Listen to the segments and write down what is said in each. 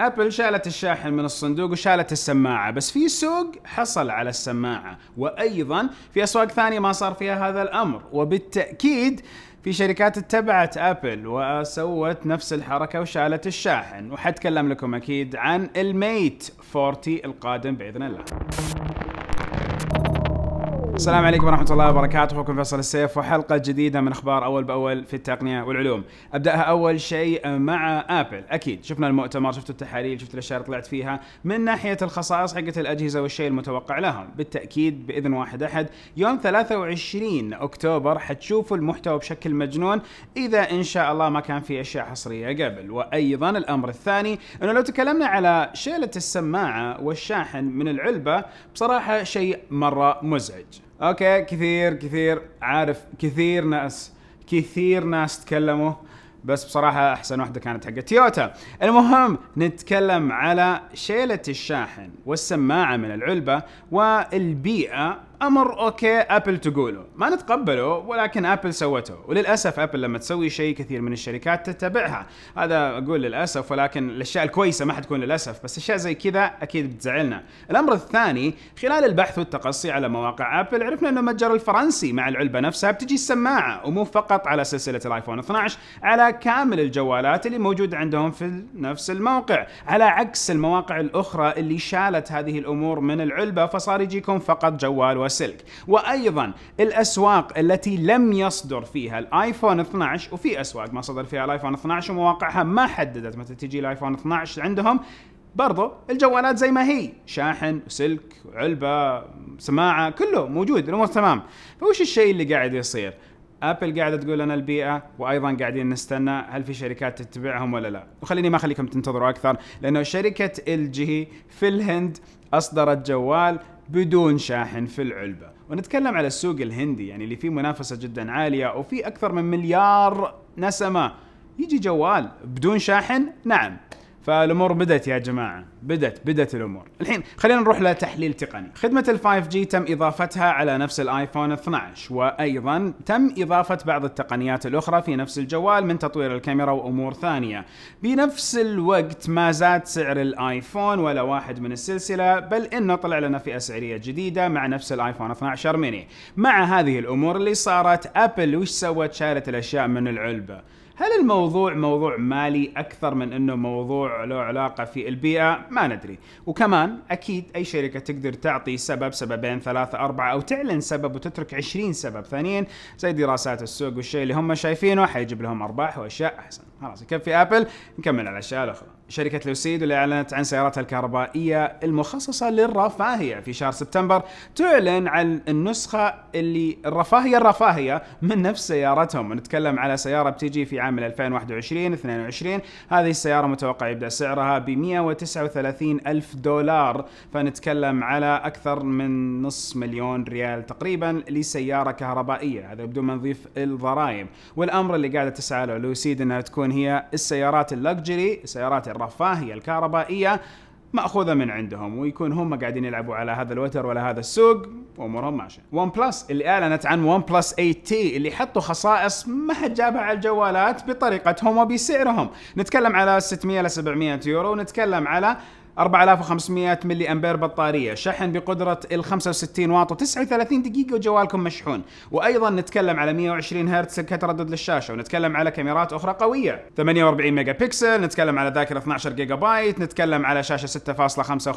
ابل شالت الشاحن من الصندوق وشالت السماعه بس في سوق حصل على السماعه وايضا في اسواق ثانيه ما صار فيها هذا الامر وبالتاكيد في شركات اتبعت ابل وسوت نفس الحركه وشالت الشاحن وحتكلم لكم اكيد عن الميت 40 القادم باذن الله السلام عليكم ورحمة الله وبركاته، أخوكم فيصل السيف وحلقة جديدة من أخبار أول بأول في التقنية والعلوم. أبدأها أول شيء مع آبل، أكيد شفنا المؤتمر، شفت التحاليل، شفت الأشياء اللي طلعت فيها من ناحية الخصائص حقت الأجهزة والشيء المتوقع لهم، بالتأكيد بإذن واحد أحد يوم 23 أكتوبر حتشوفوا المحتوى بشكل مجنون إذا إن شاء الله ما كان في أشياء حصرية قبل، وأيضا الأمر الثاني أنه لو تكلمنا على شيلة السماعة والشاحن من العلبة بصراحة شيء مرة مزعج. اوكي كثير كثير عارف كثير ناس كثير ناس تكلموا بس بصراحة أحسن واحدة كانت حق تويوتا المهم نتكلم على شيلة الشاحن والسماعة من العلبة والبيئة امر اوكي ابل تقوله ما نتقبله ولكن ابل سوته وللاسف ابل لما تسوي شيء كثير من الشركات تتبعها هذا اقول للاسف ولكن الاشياء الكويسه ما حتكون للاسف بس اشياء زي كذا اكيد بتزعلنا الامر الثاني خلال البحث والتقصي على مواقع ابل عرفنا انه المتجر الفرنسي مع العلبه نفسها بتجي السماعه ومو فقط على سلسله الايفون 12 على كامل الجوالات اللي موجود عندهم في نفس الموقع على عكس المواقع الاخرى اللي شالت هذه الامور من العلبه فصار يجيكم فقط جوال وسلك وايضا الاسواق التي لم يصدر فيها الايفون 12 وفي اسواق ما صدر فيها الايفون 12 ومواقعها ما حددت متى تجي الايفون 12 عندهم برضو الجوالات زي ما هي شاحن وسلك وعلبة سماعة كله موجود الأمور تمام فوش الشيء اللي قاعد يصير ابل قاعده تقول لنا البيئه وايضا قاعدين نستنى هل في شركات تتبعهم ولا لا وخليني ما اخليكم تنتظروا اكثر لانه شركه ال جي في الهند اصدرت جوال بدون شاحن في العلبه ونتكلم على السوق الهندي يعني اللي فيه منافسه جدا عاليه وفي اكثر من مليار نسمه يجي جوال بدون شاحن نعم فالامور بدت يا جماعه بدت بدت الامور الحين خلينا نروح لتحليل تقني خدمه ال5G تم اضافتها على نفس الايفون 12 وايضا تم اضافه بعض التقنيات الاخرى في نفس الجوال من تطوير الكاميرا وامور ثانيه بنفس الوقت ما زاد سعر الايفون ولا واحد من السلسله بل انه طلع لنا فئه سعريه جديده مع نفس الايفون 12 ميني مع هذه الامور اللي صارت ابل وش سوت شالت الاشياء من العلبه هل الموضوع موضوع مالي اكثر من انه موضوع له علاقه في البيئه؟ ما ندري، وكمان اكيد اي شركه تقدر تعطي سبب سببين ثلاثه اربعه او تعلن سبب وتترك عشرين سبب ثانيين زي دراسات السوق والشيء اللي هم شايفينه حيجيب لهم ارباح واشياء احسن، خلاص يكفي ابل نكمل على الاشياء الاخرى. شركة لوسيد اللي أعلنت عن سياراتها الكهربائية المخصصة للرفاهية في شهر سبتمبر تعلن عن النسخة اللي الرفاهية الرفاهية من نفس سيارتهم ونتكلم على سيارة بتيجي في عام 2021 22 هذه السيارة متوقع يبدأ سعرها ب 139 ألف دولار فنتكلم على أكثر من نص مليون ريال تقريبا لسيارة كهربائية هذا بدون ما نضيف الضرائب والأمر اللي قاعدة تسعى له لوسيد أنها تكون هي السيارات اللكجري السيارات الرفاهيه الكهربائيه ماخوذه من عندهم ويكون هم قاعدين يلعبوا على هذا الوتر ولا هذا السوق وامورهم ماشيه. ون بلس اللي اعلنت عن ون بلس 8 تي اللي حطوا خصائص ما حد جابها على الجوالات بطريقتهم وبسعرهم، نتكلم على 600 ل 700 يورو ونتكلم على 4500 ملي امبير بطاريه شحن بقدره ال 65 واط و39 دقيقه وجوالكم مشحون وايضا نتكلم على 120 هرتز كتردد للشاشه ونتكلم على كاميرات اخرى قويه 48 ميجا بكسل نتكلم على ذاكره 12 جيجا بايت نتكلم على شاشه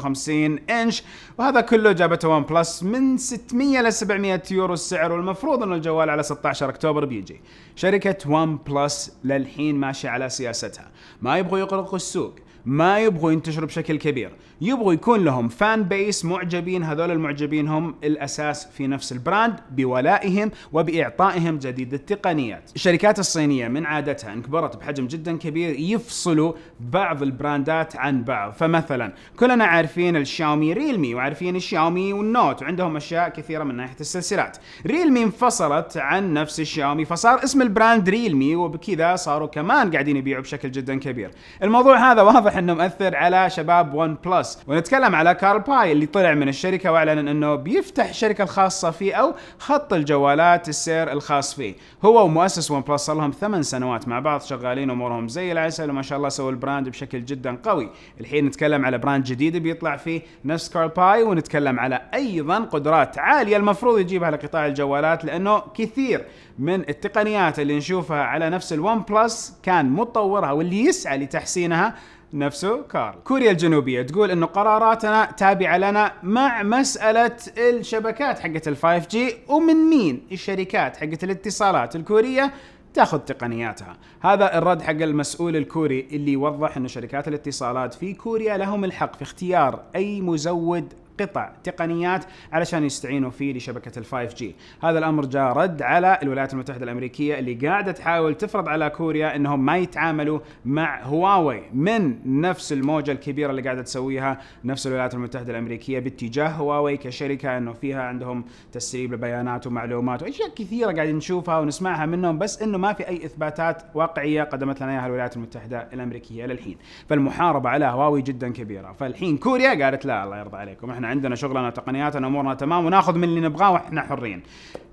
6.55 انش وهذا كله جابته ون بلس من 600 ل 700 يورو السعر والمفروض انه الجوال على 16 اكتوبر بيجي شركه ون بلس للحين ماشيه على سياستها ما يبغوا يغرقوا السوق ما يبغوا ينتشروا بشكل كبير يبغوا يكون لهم فان بيس معجبين هذول المعجبين هم الأساس في نفس البراند بولائهم وبإعطائهم جديد التقنيات الشركات الصينية من عادتها إن كبرت بحجم جدا كبير يفصلوا بعض البراندات عن بعض فمثلا كلنا عارفين الشاومي ريلمي وعارفين الشاومي والنوت وعندهم أشياء كثيرة من ناحية السلسلات ريلمي انفصلت عن نفس الشاومي فصار اسم البراند ريلمي وبكذا صاروا كمان قاعدين يبيعوا بشكل جدا كبير الموضوع هذا واضح واضح انه مؤثر على شباب ون بلس ونتكلم على كارل باي اللي طلع من الشركة واعلن انه بيفتح الشركة الخاصة فيه او خط الجوالات السير الخاص فيه هو ومؤسس ون بلس صار لهم ثمان سنوات مع بعض شغالين امورهم زي العسل وما شاء الله سووا البراند بشكل جدا قوي الحين نتكلم على براند جديد بيطلع فيه نفس كارل باي ونتكلم على ايضا قدرات عالية المفروض يجيبها لقطاع الجوالات لانه كثير من التقنيات اللي نشوفها على نفس الون بلس كان مطورها واللي يسعى لتحسينها نفسه كارل كوريا الجنوبية تقول أنه قراراتنا تابعة لنا مع مسألة الشبكات حقت 5 جي ومن مين الشركات حقت الاتصالات الكورية تاخذ تقنياتها هذا الرد حق المسؤول الكوري اللي يوضح أن شركات الاتصالات في كوريا لهم الحق في اختيار أي مزود قطع تقنيات علشان يستعينوا فيه لشبكة الفايف جي هذا الأمر جاء رد على الولايات المتحدة الأمريكية اللي قاعدة تحاول تفرض على كوريا أنهم ما يتعاملوا مع هواوي من نفس الموجة الكبيرة اللي قاعدة تسويها نفس الولايات المتحدة الأمريكية باتجاه هواوي كشركة أنه فيها عندهم تسريب لبيانات ومعلومات وأشياء كثيرة قاعدين نشوفها ونسمعها منهم بس أنه ما في أي إثباتات واقعية قدمت لنا إياها الولايات المتحدة الأمريكية للحين فالمحاربة على هواوي جدا كبيرة فالحين كوريا قالت لا الله يرضى عليكم احنا احنا عندنا شغلنا تقنياتنا امورنا تمام وناخذ من اللي نبغاه واحنا حرين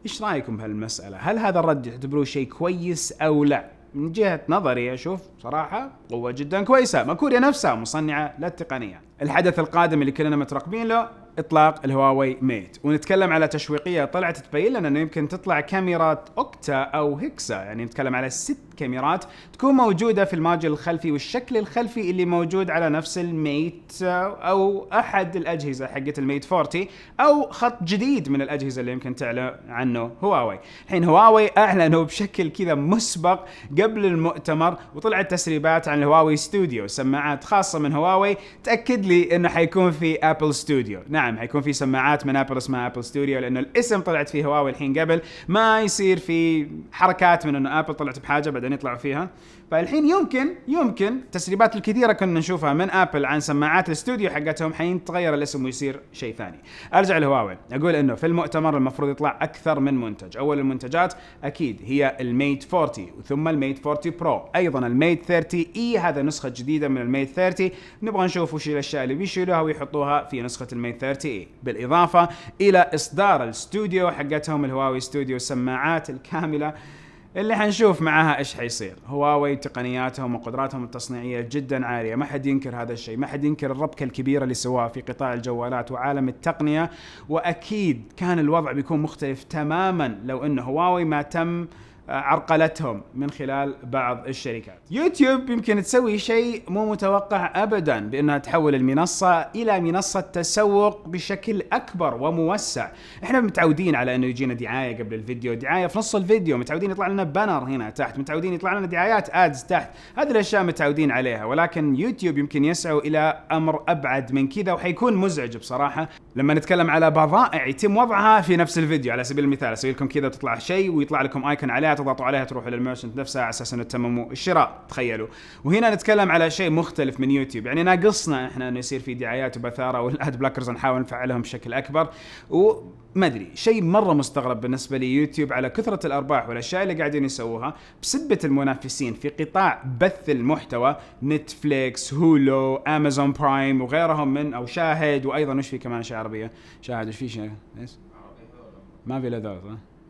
ايش رايكم بهالمساله هل هذا الرد تعتبروه شيء كويس او لا من جهه نظري اشوف صراحه قوه جدا كويسه ماكوريا نفسها مصنعه للتقنيه الحدث القادم اللي كلنا مترقبين له اطلاق الهواوي ميت ونتكلم على تشويقيه طلعت تبين لنا انه يمكن تطلع كاميرات اوكتا او هيكسا يعني نتكلم على ست كاميرات تكون موجوده في الماجل الخلفي والشكل الخلفي اللي موجود على نفس الميت او احد الاجهزه حقت الميت 40 او خط جديد من الاجهزه اللي يمكن تعلن عنه هواوي الحين هواوي اعلنوا بشكل كذا مسبق قبل المؤتمر وطلعت تسريبات عن الهواوي ستوديو سماعات خاصه من هواوي تاكد بيسكلي انه حيكون في ابل ستوديو نعم حيكون في سماعات من ابل اسمها ابل ستوديو لانه الاسم طلعت فيه هواوي الحين قبل ما يصير في حركات من انه ابل طلعت بحاجه بعدين يطلعوا فيها فالحين يمكن يمكن التسريبات الكثيره كنا نشوفها من ابل عن سماعات الاستوديو حقتهم حين تغير الاسم ويصير شيء ثاني ارجع لهواوي اقول انه في المؤتمر المفروض يطلع اكثر من منتج اول المنتجات اكيد هي الميت 40 ثم الميت 40 برو ايضا الميت 30 اي هذا نسخه جديده من الميت 30 نبغى نشوف وش الاشياء اللي بيشيلوها ويحطوها في نسخة المين 30 اي بالإضافة إلى إصدار الاستوديو حقتهم الهواوي استوديو السماعات الكاملة اللي حنشوف معاها ايش حيصير هواوي تقنياتهم وقدراتهم التصنيعيه جدا عاليه ما حد ينكر هذا الشيء ما حد ينكر الربكه الكبيره اللي سواها في قطاع الجوالات وعالم التقنيه واكيد كان الوضع بيكون مختلف تماما لو ان هواوي ما تم آه، عرقلتهم من خلال بعض الشركات. يوتيوب يمكن تسوي شيء مو متوقع ابدا بانها تحول المنصه الى منصه تسوق بشكل اكبر وموسع. احنا متعودين على انه يجينا دعايه قبل الفيديو، دعايه في نص الفيديو، متعودين يطلع لنا بانر هنا تحت، متعودين يطلع لنا دعايات ادز تحت، هذه الاشياء متعودين عليها ولكن يوتيوب يمكن يسعوا الى امر ابعد من كذا وحيكون مزعج بصراحه لما نتكلم على بضائع يتم وضعها في نفس الفيديو على سبيل المثال اسوي لكم كذا وتطلع شيء ويطلع لكم ايكون عليها تضغطوا عليها تروحوا للميرشنت نفسها على اساس انه تتمموا الشراء تخيلوا وهنا نتكلم على شيء مختلف من يوتيوب يعني ناقصنا احنا انه يصير في دعايات وبثاره والاد بلاكرز نحاول نفعلهم بشكل اكبر وما ادري شيء مره مستغرب بالنسبه لي يوتيوب على كثره الارباح والاشياء اللي قاعدين يسووها بسبه المنافسين في قطاع بث المحتوى نتفليكس هولو امازون برايم وغيرهم من او شاهد وايضا وش في كمان اشياء عربيه شاهد وش في شيء ما في الا ذا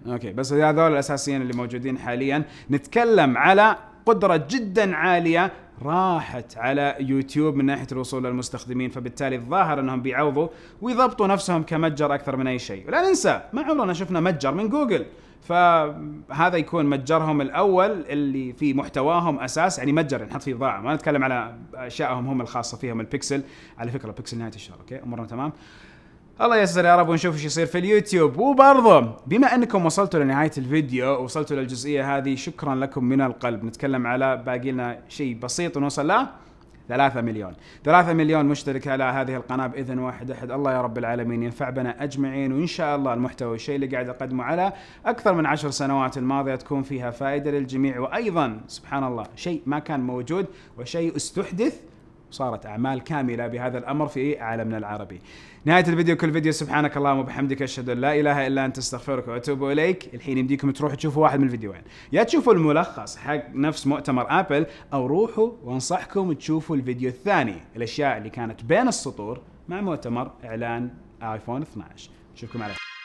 اوكي بس هذول الاساسيين اللي موجودين حاليا نتكلم على قدره جدا عاليه راحت على يوتيوب من ناحيه الوصول للمستخدمين فبالتالي الظاهر انهم بيعوضوا ويضبطوا نفسهم كمتجر اكثر من اي شيء ولا ننسى ما عمرنا شفنا متجر من جوجل فهذا يكون متجرهم الاول اللي في محتواهم اساس يعني متجر ينحط فيه بضاعه ما نتكلم على اشيائهم هم الخاصه فيهم البكسل على فكره بكسل نهايه الشهر اوكي امورنا تمام الله يسر يا رب ونشوف ايش يصير في اليوتيوب وبرضه بما انكم وصلتوا لنهايه الفيديو وصلتوا للجزئيه هذه شكرا لكم من القلب نتكلم على باقي لنا شيء بسيط ونوصل له 3 مليون 3 مليون مشترك على هذه القناة بإذن واحد أحد الله يا رب العالمين ينفع بنا أجمعين وإن شاء الله المحتوى والشيء اللي قاعد أقدمه على أكثر من عشر سنوات الماضية تكون فيها فائدة للجميع وأيضا سبحان الله شيء ما كان موجود وشيء استحدث وصارت اعمال كامله بهذا الامر في عالمنا العربي. نهايه الفيديو كل فيديو سبحانك اللهم وبحمدك اشهد ان لا اله الا انت استغفرك واتوب اليك، الحين يمديكم تروحوا تشوفوا واحد من الفيديوين، يا تشوفوا الملخص حق نفس مؤتمر ابل او روحوا وانصحكم تشوفوا الفيديو الثاني، الاشياء اللي كانت بين السطور مع مؤتمر اعلان ايفون 12. نشوفكم على خير.